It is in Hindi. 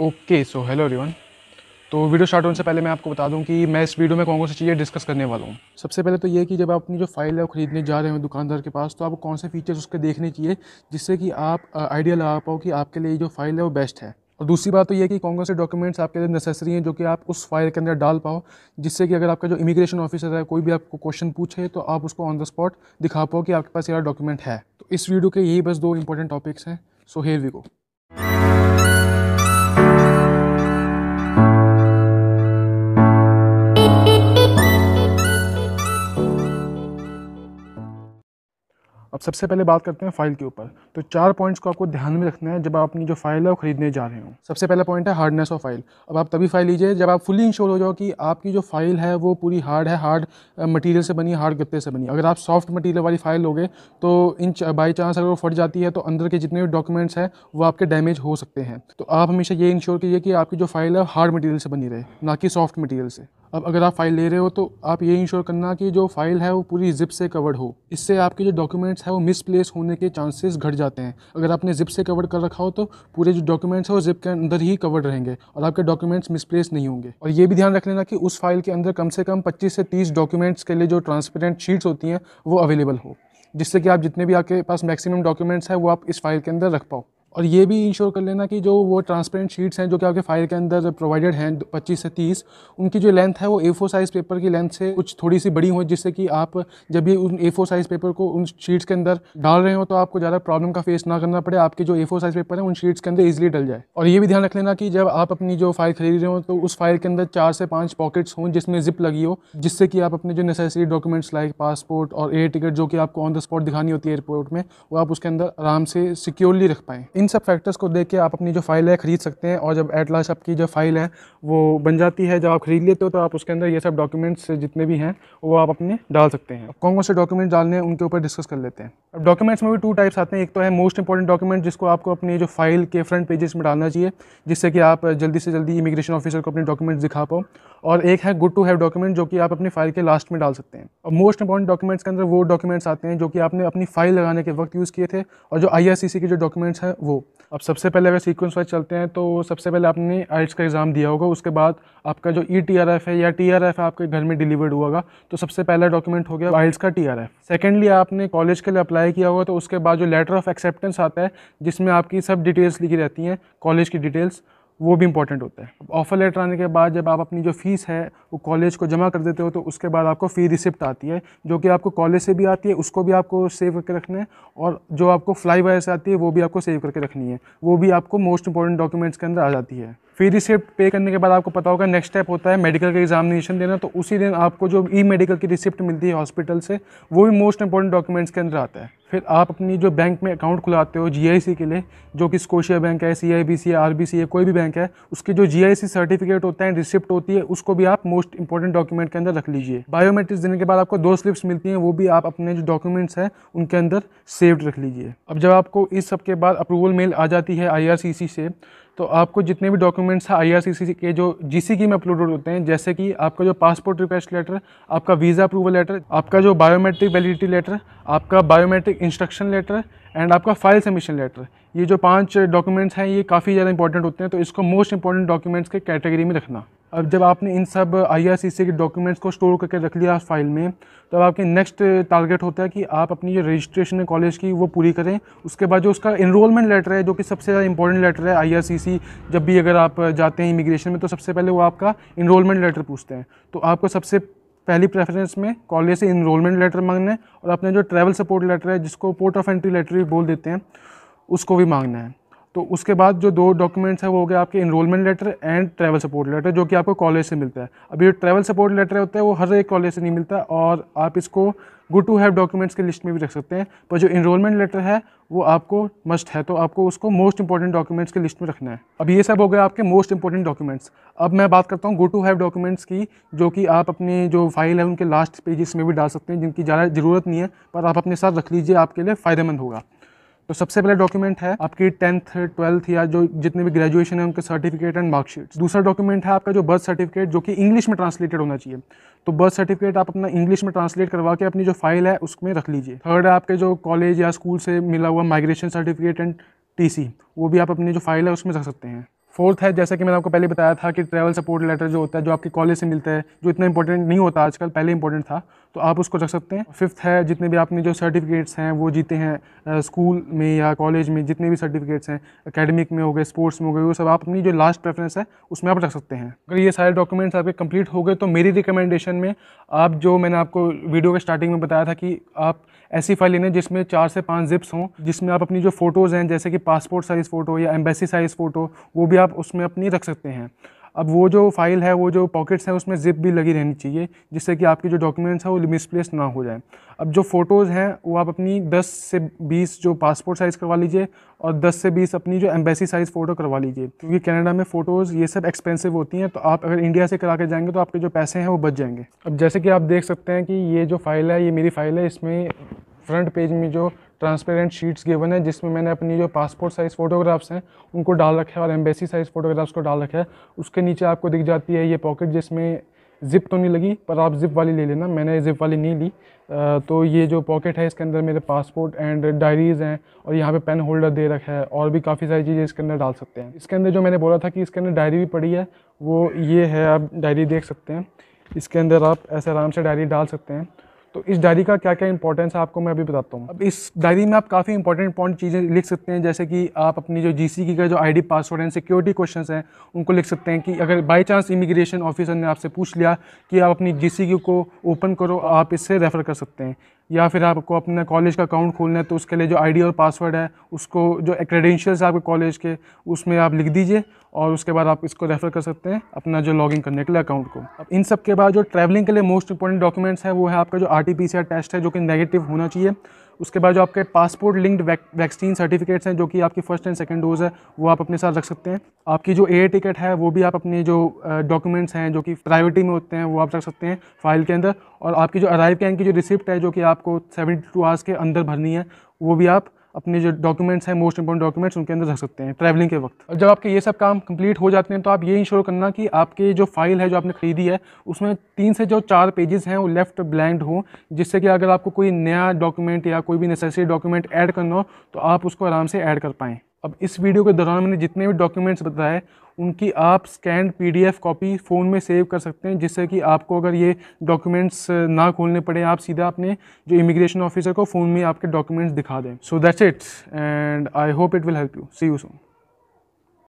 ओके सो हेलो एवरीवन तो वीडियो स्टार्ट होने से पहले मैं आपको बता दूं कि मैं इस वीडियो में कौन कौन सी चीज़ें डिस्कस करने वाला हूं सबसे पहले तो ये कि जब आप अपनी जो फाइल है वो खरीदने जा रहे हो दुकानदार के पास तो आप कौन से फीचर्स उसके देखने चाहिए जिससे कि आप आइडिया लगा पाओ कि आपके लिए जो फाइल है वो बेस्ट है और दूसरी बात तो ये कि कौन कौन से डॉक्यूमेंट्स आपके लिए नेसेसरी हैं जो कि आप उस फाइल के अंदर डाल पाओ जिससे कि अगर आपका जो इमिग्रेशन ऑफिसर है कोई भी आपको क्वेश्चन पूछे तो आप उसको ऑन द स्पॉट दिखा पाओ कि आपके पास यार डॉक्यूमेंट है तो इस वीडियो के यही बस दो इंपॉर्टेंट टॉपिक्स हैं सो हेयर वी गो अब सबसे पहले बात करते हैं फाइल के ऊपर तो चार पॉइंट्स को आपको ध्यान में रखना है जब आप अपनी जो फाइल है वो खरीदने जा रहे हो सबसे पहला पॉइंट है हार्डनेस ऑफ फाइल अब आप तभी फाइल लीजिए जब आप फुली इंश्योर हो जाओ कि आपकी जो फाइल है वो पूरी हार्ड है हार्ड मटीरियल से बनी हार्ड गत्ते से बनी अगर आप सॉफ्ट मटीरियल वाली फाइल लोगे तो इन बाई चांस अगर वो फट जाती है तो अंदर के जितने भी डॉक्यूमेंट्स हैं वो आपके डैमेज हो सकते हैं तो आप हमेशा ये इंश्योर कीजिए कि आपकी जो फाइल है हार्ड मटीरियल से बनी रहे ना कि सॉफ्ट मटीरियल से अब अगर आप फाइल ले रहे हो तो आप ये इंश्योर करना कि जो फाइल है वो पूरी जिप से कवर्ड हो इससे आपके जो डॉक्यूमेंट्स हैं वो मिसप्लेस होने के चांसेस घट जाते हैं अगर आपने जिप से कवर कर रखा हो तो पूरे जो डॉक्यूमेंट्स हैं वो जिप के अंदर ही कवर्ड रहेंगे और आपके डॉक्यूमेंट्स मिसप्लेस नहीं होंगे और ये भी ध्यान रख लेना कि उस फाइल के अंदर कम से कम पच्चीस से तीस डॉक्यूमेंट्स के लिए जो ट्रांसपेरेंट शीट्स होती हैं वो अवेलेबल हो जिससे कि आप जितने भी आपके पास मैक्सिमम डॉक्यूमेंट्स हैं वो आप इस फाइल के अंदर रख पाओ और ये भी इंश्योर कर लेना कि जो वो ट्रांसपेरेंट शीट्स हैं जो कि आपके फाइल के अंदर प्रोवाइडेड हैं 25 से 30 उनकी जो लेंथ है वो ए फोर साइज़ पेपर की लेंथ से कुछ थोड़ी सी बड़ी हो जिससे कि आप जब भी उन ए फोर साइज़ पेपर को उन शीट्स के अंदर डाल रहे हो तो आपको ज़्यादा प्रॉब्लम का फेस ना करना पड़े आपके जो ए फोर साइज़ पेपर हैं उन शीट्स के अंदर ईजिली डल जाए और ये भी ध्यान रख लेना कि जब आप अपनी जो फाइल खरीद रहे हो तो उस फाइल के अंदर चार से पाँच पॉकेट्स हों जिसमें जिप लगी हो जिससे कि आप अपने जो नेसेसरी डॉक्यूमेंट्स लाइक पासपोर्ट और एयर टिकट जो कि आपको ऑन द स्पॉट दिखानी होती है एयरपोर्ट में वो आप उसके अंदर आराम से सिक्योरली रख पाएँ इन सब फैक्टर्स को देख के आप अपनी जो फाइल है ख़रीद सकते हैं और जब एट लास्ट आपकी जो फाइल है वो बन जाती है जब आप ख़रीद लेते हो तो आप उसके अंदर ये सब डॉक्यूमेंट्स जितने भी हैं वो आप अपने डाल सकते हैं कौन कौन से डॉक्यूमेंट डालने हैं उनके ऊपर डिस्कस कर लेते हैं अब डॉक्यूमेंट्स में भी टू टाइप्स आते हैं एक तो है मोस्ट इंपॉर्टेंट डॉक्यूमेंट जिसको आपको अपनी जो फाइल के फ्रंट पेजेस में डालना चाहिए जिससे कि आप जल्दी से जल्दी इमिग्रेशन ऑफिसर को अपने डॉक्यूमेंट्स दिखा पाओ और एक है गुड टू हैव डॉक्यूमेंट जो कि आप अपनी फाइल के लास्ट में डाल सकते हैं और मोस्ट इंपॉर्टेंट डॉक्यूमेंट्स के अंदर वो डॉक्यूमेंट्स आते हैं जो कि आपने अपनी फाइल लगाने के वक्त यूज़ किए थे और जो आई के जो डॉक्यूमेंट्स हैं वो अब सबसे पहले अगर सीक्वेंस वाइज चलते हैं तो सबसे पहले आपने आइट्स का एग्ज़ाम दिया होगा उसके बाद आपका जो ई टी आर एफ है या टी आर एफ आपके घर में डिलीवर्ड हुआ होगा तो सबसे पहला डॉक्यूमेंट हो गया आइट्स का टी आर एफ सेकेंडली आपने कॉलेज के लिए अप्लाई किया होगा तो उसके बाद जो लेटर ऑफ एक्सेप्टेंस आता है जिसमें आपकी सब डिटेल्स लिखी रहती हैं कॉलेज की डिटेल्स वो भी इंपॉर्टेंट होता है ऑफ़र लेटर आने के बाद जब आप अपनी जो फ़ीस है वो कॉलेज को जमा कर देते हो तो उसके बाद आपको फ़ी रिसिप्ट आती है जो कि आपको कॉलेज से भी आती है उसको भी आपको सेव करके रखना है और जो आपको फ्लाई वायर से आती है वो भी आपको सेव करके रखनी है वो भी आपको मोस्ट इंपॉर्टेंट डॉक्यूमेंट्स के अंदर आ जाती है फी रिसिप्ट पे करने के बाद आपको पता होगा नेक्स्ट स्टेप होता है मेडिकल का एग्जामिनेशन देना तो उसी दिन आपको जो ई मेडिकल की रिसिप्ट मिलती है हॉस्पिटल से वो भी मोस्ट इंपॉर्टेंट डॉक्यूमेंट्स के अंदर आता है फिर आप अपनी जो बैंक में अकाउंट खुलाते हो जीआईसी के लिए जो कि स्कोशिया बैंक है सी है सी है कोई भी बैंक है उसके जो जीआईसी सर्टिफिकेट होता है रिसिप्ट होती है उसको भी आप मोस्ट इंपॉर्टेंट डॉक्यूमेंट के अंदर रख लीजिए बायोमेट्रिक्स देने के बाद आपको दो स्लिप्स मिलती हैं वो भी आप अपने जो डॉक्यूमेंट्स हैं उनके अंदर सेव्ड रख लीजिए अब जब आपको इस सब के बाद अप्रूवल मेल आ जाती है आई से तो आपको जितने भी डॉक्यूमेंट्स हैं सी के जो सी की में अपलोडेड होते हैं जैसे कि आपका जो पासपोर्ट रिक्वेस्ट लेटर आपका वीज़ा अप्रूवल लेटर आपका जो बायोमेट्रिक वैलिडिटी लेटर आपका बायोमेट्रिक इंस्ट्रक्शन लेटर एंड आपका फाइल सबमिशन लेटर ये जो पांच डॉक्यूमेंट्स हैं ये काफ़ी ज़्यादा इंपॉर्टेंट होते हैं तो इसको मोस्ट इंपॉर्टेंट डॉक्यूमेंट्स के कैटेगरी में रखना अब जब आपने इन सब आईआरसीसी के डॉक्यूमेंट्स को स्टोर करके रख लिया फाइल में तो अब आपके नेक्स्ट टारगेट होता है कि आप अपनी जो रजिस्ट्रेशन है कॉलेज की वो पूरी करें उसके बाद जो उसका इनरोलमेंट लेटर है जो कि सबसे ज़्यादा इंपॉर्टेंट लेटर है आईआरसीसी जब भी अगर आप जाते हैं इमिग्रेशन में तो सबसे पहले वो आपका इनरोलमेंट लेटर पूछते हैं तो आपको सबसे पहली प्रेफरेंस में कॉलेज से इनरोलमेंट लेटर मांगना है और अपने जो ट्रैवल सपोर्ट लेटर है जिसको पोर्ट ऑफ एंट्री लेटर भी बोल देते हैं उसको भी मांगना है तो उसके बाद जो दो डॉक्यूमेंट्स हैं वो हो गया आपके enrolment letter and travel support letter जो कि आपको कॉलेज से मिलता है अभी जो ट्रैवल सपोर्ट लेटर होता है वो हर एक कॉलेज से नहीं मिलता और आप इसको गुड टू हैव डॉक्यूमेंट्स की लिस्ट में भी रख सकते हैं पर जो इनरोलमेंट लेटर है वो आपको मस्ट है तो आपको उसको मोस्ट इंपॉर्टेंट डॉक्यूमेंट्स की लिस्ट में रखना है अब ये सब हो गया आपके मोस्ट इंपॉर्टेंट डॉक्यूमेंट्स अब मैं बात करता हूँ गुड टू हैव डॉक्यूमेंट्स की जो कि आप अपनी जो फाइल है उनके लास्ट पेजेस में भी डाल सकते हैं जिनकी ज़्यादा ज़रूरत नहीं है पर आप अपने साथ रख लीजिए आपके लिए फ़ायदेमंद होगा तो सबसे पहले डॉक्यूमेंट है आपकी टेंथ ट्वेल्थ या जो जितने भी ग्रेजुएशन है उनके सर्टिफिकेट एंड मार्कशीट दूसरा डॉक्यूमेंट है आपका जो बर्थ सर्टिफिकेट जो कि इंग्लिश में ट्रांसलेटेड होना चाहिए तो बर्थ सर्टिफिकेट आप अपना इंग्लिश में ट्रांसलेट करवा के अपनी जो फाइल है उसमें रख लीजिए थर्ड है आपके जो कॉलेज या स्कूल से मिला हुआ माइग्रेशन सर्टिफिकेट एंड टी वो भी आप अपनी जो फाइल है उसमें रख सकते हैं फोर्थ है जैसा कि मैंने आपको पहले बताया था कि ट्रैवल सपोर्ट लेटर जो होता है जो आपके कॉलेज से मिलता है जो इतना इंपॉर्टेंट नहीं होता आजकल पहले इंपॉर्टेंट था तो आप उसको रख सकते हैं फिफ्थ है जितने भी आपने जो सर्टिफिकेट्स हैं वो जीते हैं स्कूल में या कॉलेज में जितने भी सर्टिफिकेट्स हैं अकेडमिक में हो गए स्पोर्ट्स में हो गए वो सब आप अपनी जो लास्ट प्रेफरेंस है उसमें आप रख सकते हैं अगर ये सारे डॉक्यूमेंट्स आपके कंप्लीट हो गए तो मेरी रिकमेंडेशन में आप जो मैंने आपको वीडियो के स्टार्टिंग में बताया था कि आप ऐसी फाइल लेने जिसमें चार से पाँच जिप्स हों जिसमें आप अपनी जो फोटोज़ हैं जैसे कि पासपोर्ट साइज़ फ़ोटो या एम्बेसी साइज़ फ़ोटो वो भी आप आप उसमें अपनी रख सकते हैं अब वो जो फाइल है वो जो पॉकेट्स हैं उसमें जिप भी लगी रहनी चाहिए जिससे कि आपके जो डॉक्यूमेंट्स हैं वो मिसप्लेस ना हो जाए अब जो फ़ोटोज़ हैं वो आप अपनी 10 से 20 जो पासपोर्ट साइज़ करवा लीजिए और 10 से 20 अपनी जो एम्बेसी साइज़ फ़ोटो करवा लीजिए क्योंकि कनाडा में फ़ोटोज़ ये सब एक्सपेंसिव होती हैं तो आप अगर इंडिया से करा के जाएंगे तो आपके जो पैसे हैं वो बच जाएंगे अब जैसे कि आप देख सकते हैं कि ये जो फाइल है ये मेरी फ़ाइल है इसमें फ्रंट पेज में जो ट्रांसपेरेंट शीट्स गिवन है जिसमें मैंने अपनी जो पासपोर्ट साइज़ फ़ोटोग्राफ्स हैं उनको डाल रखा है और एम्बेसी साइज़ फ़ोटोग्राफ्स को डाल रखा है उसके नीचे आपको दिख जाती है ये पॉकेट जिसमें जिप तो नहीं लगी पर आप जिप वाली ले लेना मैंने जिप वाली नहीं ली आ, तो ये जो पॉकेट है इसके अंदर मेरे पासपोर्ट एंड डायरीज़ हैं और यहाँ पे पेन होल्डर दे रखा है और भी काफ़ी सारी चीज़ें इसके अंदर डाल सकते हैं इसके अंदर जो मैंने बोला था कि इसके अंदर डायरी भी पड़ी है वो ये है आप डायरी देख सकते हैं इसके अंदर आप ऐसे आराम से डायरी डाल सकते हैं तो इस डायरी का क्या क्या इंपॉर्टेंस है आपको मैं अभी बताता हूँ अब इस डायरी में आप काफ़ी इंपॉर्टेंट पॉइंट चीज़ें लिख सकते हैं जैसे कि आप अपनी जो जी की का जो आई पासवर्ड एंड सिक्योरिटी क्वेश्चन हैं उनको लिख सकते हैं कि अगर बाई चांस इमिग्रेशन ऑफिसर ने आपसे पूछ लिया कि आप अपनी जी को ओपन करो आप इससे रेफ़र कर सकते हैं या फिर आपको अपने कॉलेज का अकाउंट खोलना है तो उसके लिए जो आईडी और पासवर्ड है उसको जो क्रेडेंशियल्स है आपके कॉलेज के उसमें आप लिख दीजिए और उसके बाद आप इसको रेफ़र कर सकते हैं अपना जो लॉगिन करने के लिए अकाउंट को अब इन सब के बाद जो ट्रैवलिंग के लिए मोस्ट इंपॉर्टेंट डॉक्यूमेंट्स है वो है आपका जो R T P C R test है जो कि नेगेटिव होना चाहिए उसके बाद जो आपके पासपोर्ट लिंक्ड वैक्सीन सर्टिफिकेट्स हैं जो कि आपकी फर्स्ट एंड सेकेंड डोज है वो आप अपने साथ रख सकते हैं आपकी जो एयर टिकट है वो भी आप अपने जो डॉक्यूमेंट्स हैं जो कि प्राइवेटी में होते हैं वो आप रख सकते हैं फाइल के अंदर और आपकी जो अराइव कैन की जो रिसिप्ट है जो कि आपको सेवेंटी टू आवर्स के अंदर भरनी है वो भी आप अपने जो डॉक्यूमेंट्स हैं मोस्ट इंपॉर्टेंट डॉक्यूमेंट्स उनके अंदर रख सकते हैं ट्रैवलिंग के वक्त जब आपके ये सब काम कंप्लीट हो जाते हैं तो आप ये इंश्योर करना कि आपके जो फाइल है जो आपने खरीदी है उसमें तीन से जो चार पेजेस हैं वो लेफ्ट ब्लैंड हों जिससे कि अगर आपको कोई नया डॉक्यूमेंट या कोई भी नेसेसरी डॉक्यूमेंट ऐड करना हो तो आप उसको आराम से ऐड कर पाएँ अब इस वीडियो के दौरान मैंने जितने भी डॉक्यूमेंट्स बताए उनकी आप स्कैंड पीडीएफ कॉपी फ़ोन में सेव कर सकते हैं जिससे कि आपको अगर ये डॉक्यूमेंट्स ना खोलने पड़े आप सीधा अपने जो इमिग्रेशन ऑफिसर को फ़ोन में आपके डॉक्यूमेंट्स दिखा दें so that's it and I hope it will help you see you so